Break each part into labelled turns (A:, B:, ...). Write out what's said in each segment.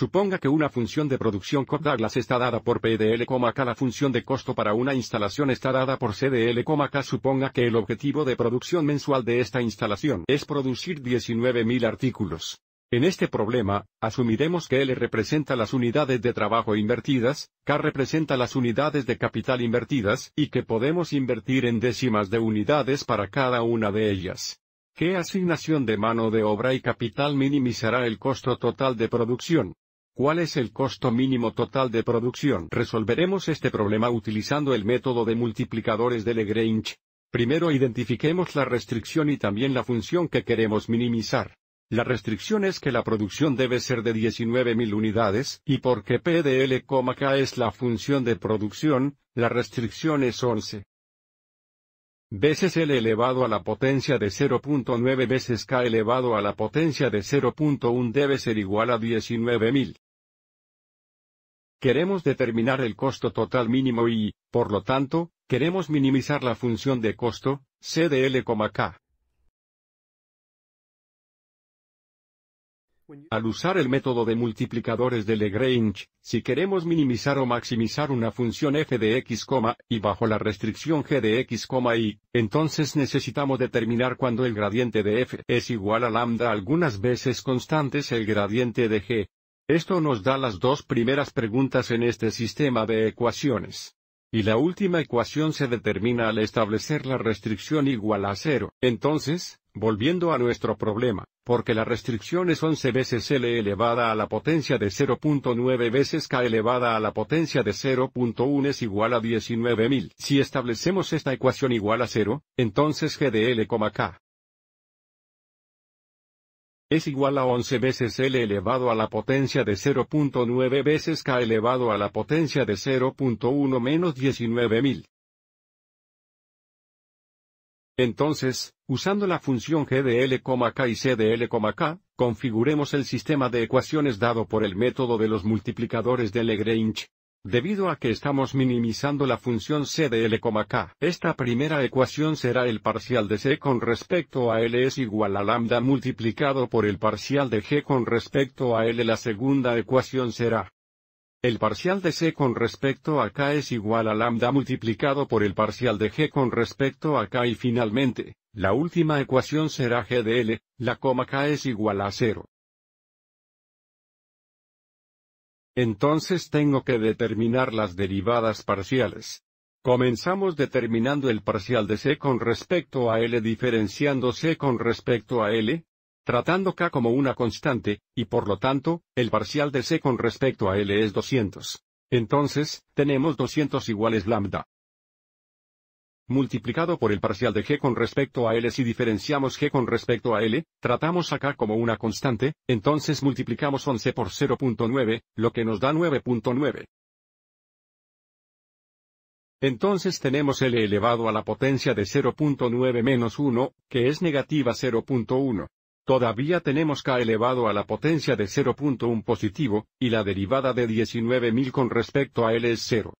A: Suponga que una función de producción Cobb Douglas está dada por PDL, K. La función de costo para una instalación está dada por CDL, K. Suponga que el objetivo de producción mensual de esta instalación es producir 19.000 artículos. En este problema, asumiremos que L representa las unidades de trabajo invertidas, K representa las unidades de capital invertidas y que podemos invertir en décimas de unidades para cada una de ellas. ¿Qué asignación de mano de obra y capital minimizará el costo total de producción? ¿Cuál es el costo mínimo total de producción? Resolveremos este problema utilizando el método de multiplicadores de Lagrange. Primero identifiquemos la restricción y también la función que queremos minimizar. La restricción es que la producción debe ser de 19.000 unidades, y porque P de K es la función de producción, la restricción es 11 veces L elevado a la potencia de 0.9 veces K elevado a la potencia de 0.1 debe ser igual a 19.000. Queremos determinar el costo total mínimo y, por lo tanto, queremos minimizar la función de costo, C de L, K. Al usar el método de multiplicadores de Lagrange, si queremos minimizar o maximizar una función f de x, y bajo la restricción g de x, y, entonces necesitamos determinar cuando el gradiente de f es igual a lambda algunas veces constantes el gradiente de g, esto nos da las dos primeras preguntas en este sistema de ecuaciones. Y la última ecuación se determina al establecer la restricción igual a cero. Entonces, volviendo a nuestro problema, porque la restricción es 11 veces L elevada a la potencia de 0.9 veces K elevada a la potencia de 0.1 es igual a 19.000. Si establecemos esta ecuación igual a cero, entonces G de L, K es igual a 11 veces L elevado a la potencia de 0.9 veces K elevado a la potencia de 0.1 menos 19.000. Entonces, usando la función g de L, K y c de L, K, configuremos el sistema de ecuaciones dado por el método de los multiplicadores de Lagrange. Debido a que estamos minimizando la función C de L, K, esta primera ecuación será el parcial de C con respecto a L es igual a lambda multiplicado por el parcial de G con respecto a L. La segunda ecuación será el parcial de C con respecto a K es igual a lambda multiplicado por el parcial de G con respecto a K y finalmente, la última ecuación será G de L, la coma K es igual a cero. Entonces tengo que determinar las derivadas parciales. Comenzamos determinando el parcial de C con respecto a L diferenciando C con respecto a L, tratando K como una constante, y por lo tanto, el parcial de C con respecto a L es 200. Entonces, tenemos 200 iguales lambda multiplicado por el parcial de g con respecto a L. Si diferenciamos g con respecto a L, tratamos acá como una constante, entonces multiplicamos 11 por 0.9, lo que nos da 9.9. Entonces tenemos L elevado a la potencia de 0.9 menos 1, que es negativa 0.1. Todavía tenemos k elevado a la potencia de 0.1 positivo, y la derivada de 19.000 con respecto a L es 0.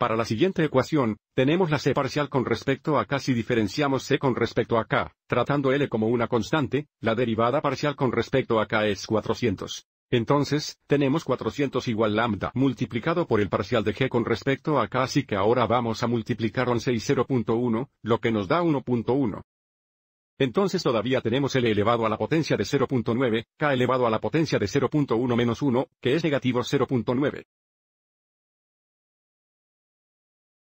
A: Para la siguiente ecuación, tenemos la c parcial con respecto a k si diferenciamos c con respecto a k, tratando l como una constante, la derivada parcial con respecto a k es 400. Entonces, tenemos 400 igual lambda multiplicado por el parcial de g con respecto a k, así que ahora vamos a multiplicar 11 y 0.1, lo que nos da 1.1. Entonces todavía tenemos L elevado a la potencia de 0.9, K elevado a la potencia de 0.1 menos 1, que es negativo 0.9.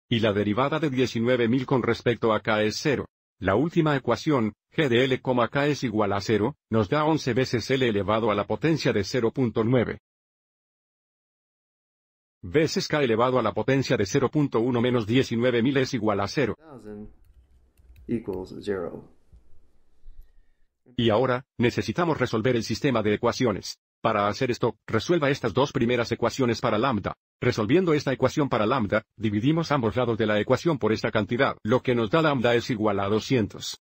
A: y la derivada de 19.000 con respecto a k es 0. La última ecuación, g de L, k es igual a 0, nos da 11 veces L elevado a la potencia de 0.9 veces k elevado a la potencia de 0.1 menos 19.000 es igual a 0. Y ahora, necesitamos resolver el sistema de ecuaciones. Para hacer esto, resuelva estas dos primeras ecuaciones para lambda. Resolviendo esta ecuación para lambda, dividimos ambos lados de la ecuación por esta cantidad, lo que nos da lambda es igual a 200.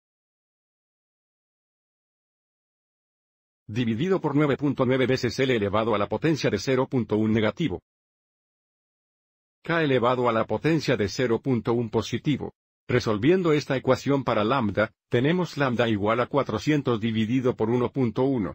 A: Dividido por 9.9 veces L elevado a la potencia de 0.1 negativo. K elevado a la potencia de 0.1 positivo. Resolviendo esta ecuación para lambda, tenemos lambda igual a 400 dividido por 1.1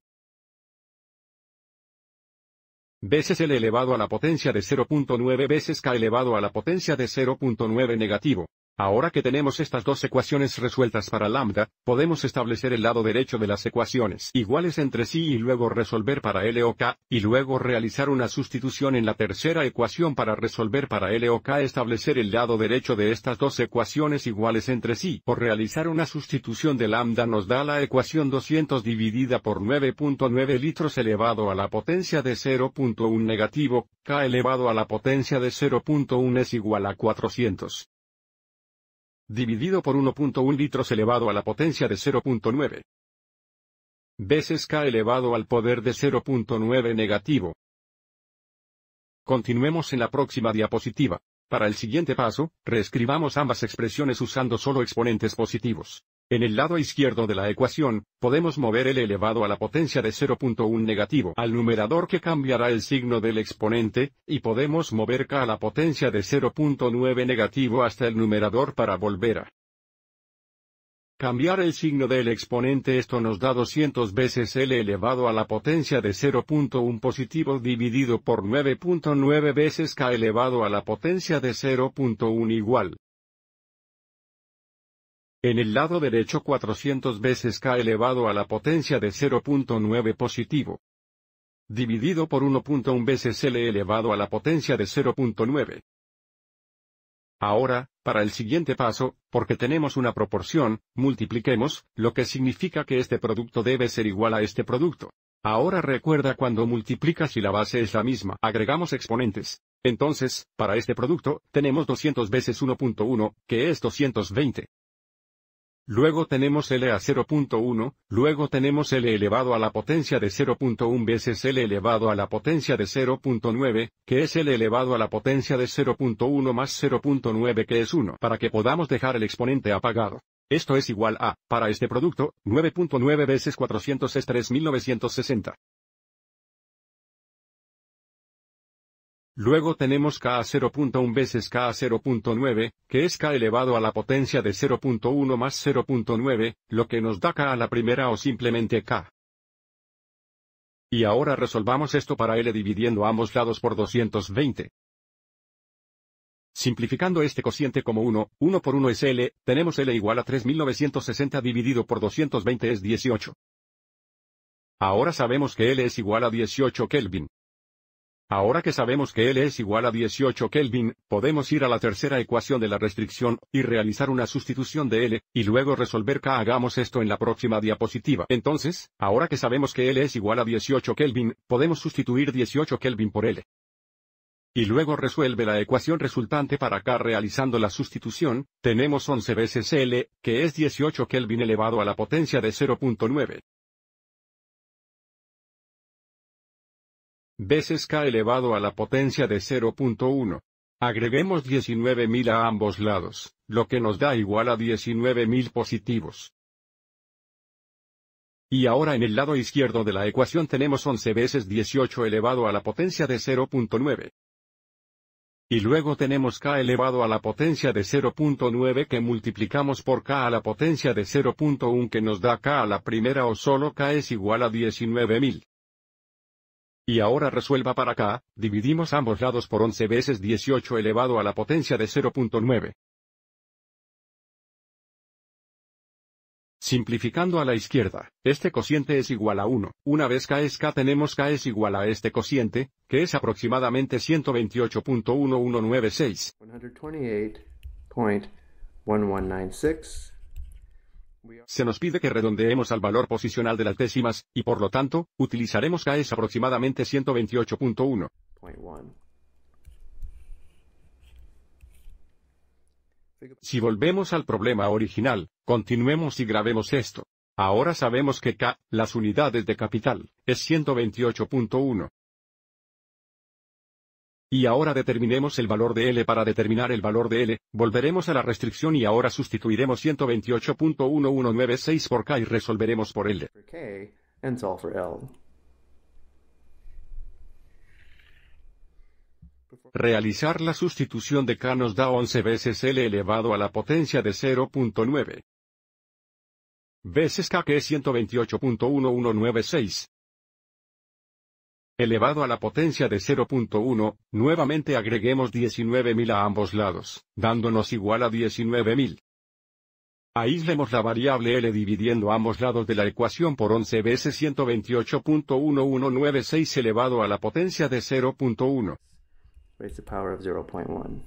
A: veces L elevado a la potencia de 0.9 veces K elevado a la potencia de 0.9 negativo. Ahora que tenemos estas dos ecuaciones resueltas para lambda, podemos establecer el lado derecho de las ecuaciones iguales entre sí y luego resolver para L o K, y luego realizar una sustitución en la tercera ecuación para resolver para L o K establecer el lado derecho de estas dos ecuaciones iguales entre sí, o realizar una sustitución de lambda nos da la ecuación 200 dividida por 9.9 litros elevado a la potencia de 0.1 negativo, K elevado a la potencia de 0.1 es igual a 400 dividido por 1.1 litros elevado a la potencia de 0.9 veces k elevado al poder de 0.9 negativo. Continuemos en la próxima diapositiva. Para el siguiente paso, reescribamos ambas expresiones usando solo exponentes positivos. En el lado izquierdo de la ecuación, podemos mover el elevado a la potencia de 0.1 negativo al numerador que cambiará el signo del exponente, y podemos mover K a la potencia de 0.9 negativo hasta el numerador para volver a cambiar el signo del exponente esto nos da 200 veces L elevado a la potencia de 0.1 positivo dividido por 9.9 veces K elevado a la potencia de 0.1 igual en el lado derecho 400 veces k elevado a la potencia de 0.9 positivo. Dividido por 1.1 veces L elevado a la potencia de 0.9. Ahora, para el siguiente paso, porque tenemos una proporción, multipliquemos, lo que significa que este producto debe ser igual a este producto. Ahora recuerda cuando multiplicas y la base es la misma, agregamos exponentes. Entonces, para este producto, tenemos 200 veces 1.1, que es 220. Luego tenemos L a 0.1, luego tenemos L elevado a la potencia de 0.1 veces L elevado a la potencia de 0.9, que es L elevado a la potencia de 0.1 más 0.9 que es 1, para que podamos dejar el exponente apagado. Esto es igual a, para este producto, 9.9 veces 400 es 3960. Luego tenemos K a 0.1 veces K a 0.9, que es K elevado a la potencia de 0.1 más 0.9, lo que nos da K a la primera o simplemente K. Y ahora resolvamos esto para L dividiendo ambos lados por 220. Simplificando este cociente como 1, 1 por 1 es L, tenemos L igual a 3960 dividido por 220 es 18. Ahora sabemos que L es igual a 18 Kelvin. Ahora que sabemos que L es igual a 18 Kelvin, podemos ir a la tercera ecuación de la restricción, y realizar una sustitución de L, y luego resolver K. Hagamos esto en la próxima diapositiva. Entonces, ahora que sabemos que L es igual a 18 Kelvin, podemos sustituir 18 Kelvin por L. Y luego resuelve la ecuación resultante para K realizando la sustitución, tenemos 11 veces L, que es 18 Kelvin elevado a la potencia de 0.9. veces k elevado a la potencia de 0.1. Agreguemos 19.000 a ambos lados, lo que nos da igual a 19.000 positivos. Y ahora en el lado izquierdo de la ecuación tenemos 11 veces 18 elevado a la potencia de 0.9. Y luego tenemos k elevado a la potencia de 0.9 que multiplicamos por k a la potencia de 0.1 que nos da k a la primera o solo k es igual a 19.000. Y ahora resuelva para K, dividimos ambos lados por 11 veces 18 elevado a la potencia de 0.9. Simplificando a la izquierda, este cociente es igual a 1. Una vez k es k tenemos k es igual a este cociente, que es aproximadamente 128.1196. 128.1196 se nos pide que redondeemos al valor posicional de las décimas, y por lo tanto, utilizaremos K es aproximadamente 128.1. Si volvemos al problema original, continuemos y grabemos esto. Ahora sabemos que K, las unidades de capital, es 128.1. Y ahora determinemos el valor de L para determinar el valor de L, volveremos a la restricción y ahora sustituiremos 128.1196 por K y resolveremos por L. Realizar la sustitución de K nos da 11 veces L elevado a la potencia de 0.9 veces K que es 128.1196 elevado a la potencia de 0.1, nuevamente agreguemos 19.000 a ambos lados, dándonos igual a 19.000. Aíslemos la variable L dividiendo ambos lados de la ecuación por 11 veces 128.1196 elevado a la potencia de 0.1. 0.1.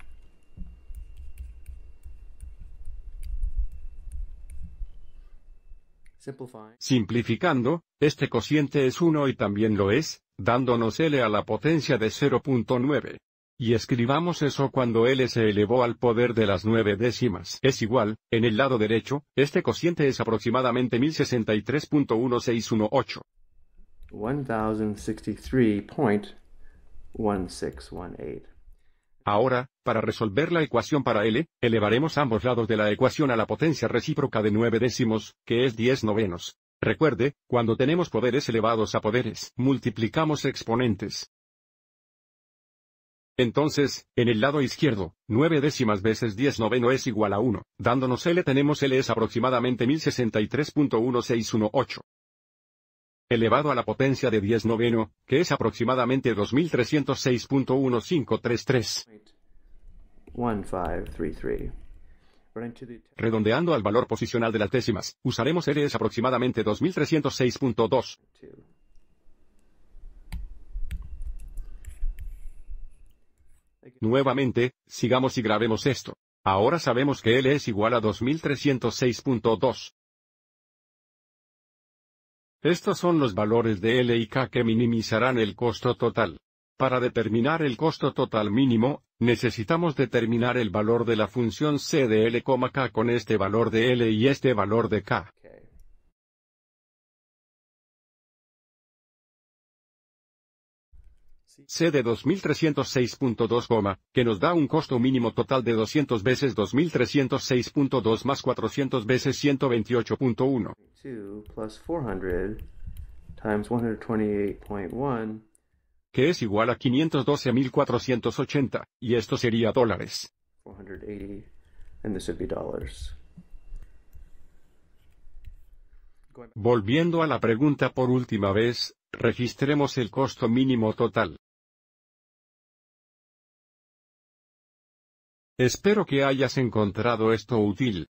A: Simplificando, este cociente es 1 y también lo es, dándonos L a la potencia de 0.9. Y escribamos eso cuando L se elevó al poder de las nueve décimas. Es igual, en el lado derecho, este cociente es aproximadamente 1063.1618. Ahora, para resolver la ecuación para L, elevaremos ambos lados de la ecuación a la potencia recíproca de nueve décimos, que es 10 novenos. Recuerde, cuando tenemos poderes elevados a poderes, multiplicamos exponentes. Entonces, en el lado izquierdo, 9 décimas veces 10 noveno es igual a 1, dándonos L tenemos L es aproximadamente 1063.1618 elevado a la potencia de 10 noveno, que es aproximadamente 2306.1533. Redondeando al valor posicional de las décimas, usaremos es aproximadamente 2306.2. Nuevamente, sigamos y grabemos esto. Ahora sabemos que L es igual a 2306.2. Estos son los valores de L y K que minimizarán el costo total. Para determinar el costo total mínimo, necesitamos determinar el valor de la función c de L, K con este valor de L y este valor de K. C de 2306.2, que nos da un costo mínimo total de 200 veces 2306.2 más 400 veces 128.1 que es igual a 512.480, y esto sería dólares. Volviendo a la pregunta por última vez, registremos el costo mínimo total. Espero que hayas encontrado esto útil.